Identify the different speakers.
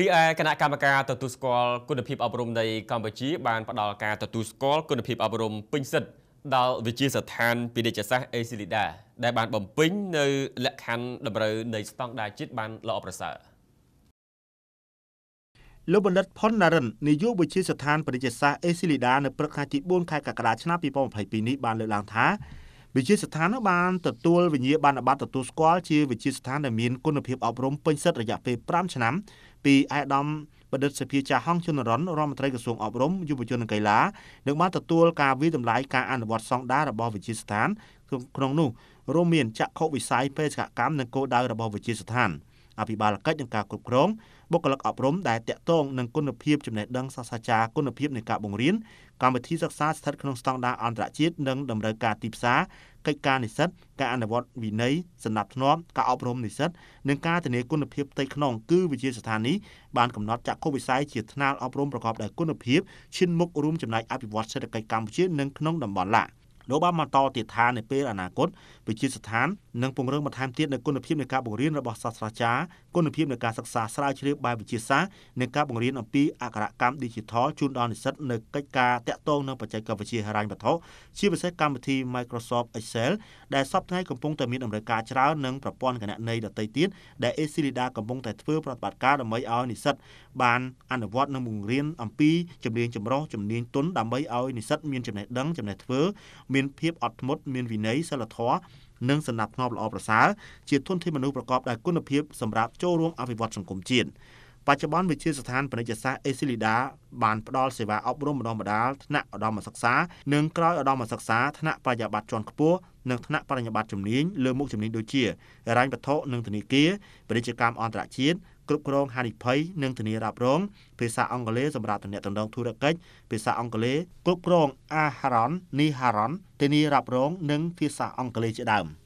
Speaker 1: រីឯគណៈកម្មការទទួលស្គាល់គុណភាពអប់រំនៃកម្ពុជា បានផ្ដល់ការទទួលស្គាល់គុណភាពអប់រំពេញសិទ្ធិដល់វិជាស្ថានពាណិជ្ជសាស្ត្រអេស៊ីលីដា ដែលបានបំពេញនៅលក្ខខណ្ឌតម្រូវនៃស្តង់ដារជាតិបានល្អប្រសើរ
Speaker 2: លោកបណ្ឌិតផុនណារិននាយកវិទ្យាស្ថានពាណិជ្ជសាស្ត្រអេស៊ីលីដានៅព្រឹកថ្ងៃទី4ខែកក្កដាឆ្នាំ2022នេះបានលើកឡើងថាវិទ្យាស្ថាននោះបានទទួលវិញ្ញាបនបត្រទទួលស្គាល់ជាវិទ្យាស្ថានដែលមានគុណភាពអប់រំពេញសិទ្ធិរយៈពេល5ឆ្នាំពីអាយដាមបណ្ឌិតសភាចាហងជុនរ៉ុនរដ្ឋមន្ត្រីក្រសួងអប់រំយុវជននិងកីឡានឹងបានទទួលការវិតម្លាយការអនុវត្តស្តង់ដាររបស់វិទ្យាស្ថានក្នុងនោះរួមមានចក្ខុវិស័យបេសកកម្មនិងគោលដៅរបស់វិទ្យាស្ថាន។អភិបាលកិច្ចនិងការគ្រប់គ្រងបុគ្គលិកអប់រំដែលតាក់ទងនឹងគុណភាពចំណេះដឹងសាស្ត្រាចារ្យគុណភាពនៃការបង្រៀនកម្មវិធីសិក្សាស្ថិតក្នុងស្តង់ដារអន្តរជាតិនិងតម្រូវការទីផ្សារកិច្ចការនិស្សិតការអនុវត្តវិន័យសណ្ដាប់ធ្នាប់ការអប់រំនិស្សិតនិងការធានាគុណភាពផ្ទៃក្នុង គឺវិជាស្ថានីយ៍បានកំណត់ចាក់គោលវិស័យជាថ្នាលអប់រំប្រកបដោយគុណភាពឈានមុខរួមចំណែកអភិវឌ្ឍសេដ្ឋកិច្ចកម្ពុជានិងក្នុងតំបន់ឡាលោកបានបន្តទៀតថានៅពេលអនាគតវិទ្យាស្ថាននឹងពង្រឹងបន្ថែមទៀតនៅគុណភាពនៃការបង្រៀនរបស់សាស្ត្រាចារ្យគុណភាពនៃការសិក្សាស្រាវជ្រាវបែបវិទ្យាសាស្ត្រនិងការបង្រៀនអំពីអក្ខរកម្ម Digital ជូនដល់និស្សិតនៅកិច្ចការតាក់ទងនឹងបច្ចេកវិទ្យាហិរញ្ញវត្ថុជាពិសេសកម្មវិធី Microsoft Excel ដែលសពថ្ងៃកំពុងតែមានតម្រូវការច្រើននិងប្រព័ន្ធគណនេយ្យដទៃទៀតដែល Ecelida កំពុងតែធ្វើប្រតិបត្តិការដើម្បីឲ្យនិស្សិតបានអនុវត្តនិងបង្រៀនអំពីជំនាញចម្រុះជំនាញទុនដើម្បីឲ្យនិស្សិតមានចំណេះដឹងចំណេះធ្វើមានភាពអត់ធ្មត់មានវិន័យសិលធម៌និងសណ្ដាប់ធ្នាប់ល្អប្រសើរជាធនធានមនុស្សប្រកបដោយគុណភាពសម្រាប់ចូលរួមអភិវឌ្ឍសង្គមជាតិ។បច្ចុប្បន្នវិទ្យាស្ថានពាណិជ្ជសាស្ត្រអេស៊ីលីដាបានផ្ដល់សេវាអប់រំបណ្ដុះបណ្ដាលថ្នាក់ឧត្តមសិក្សានិងក្រោយឧត្តមសិក្សាថ្នាក់បរិញ្ញាបត្រជាន់ខ្ពស់និងថ្នាក់បរិញ្ញាបត្រជំនាញលើមុខជំនាញដូចជារ៉ាញ់វត្ថុនិងធនាគារពាណិជ្ជកម្មអន្តរជាតិគ្រប់គ្រងហានិភ័យនិងធានារ៉ាប់រងភាសាអង់គ្លេសសម្រាប់ទំនាក់ទំនងធុរកិច្ចភាសាអង់គ្លេសគ្រប់គ្រងអាហារ៉ននីហារ៉នធានារ៉ាប់រងនិងភាសាអង់គ្លេសជាដើម។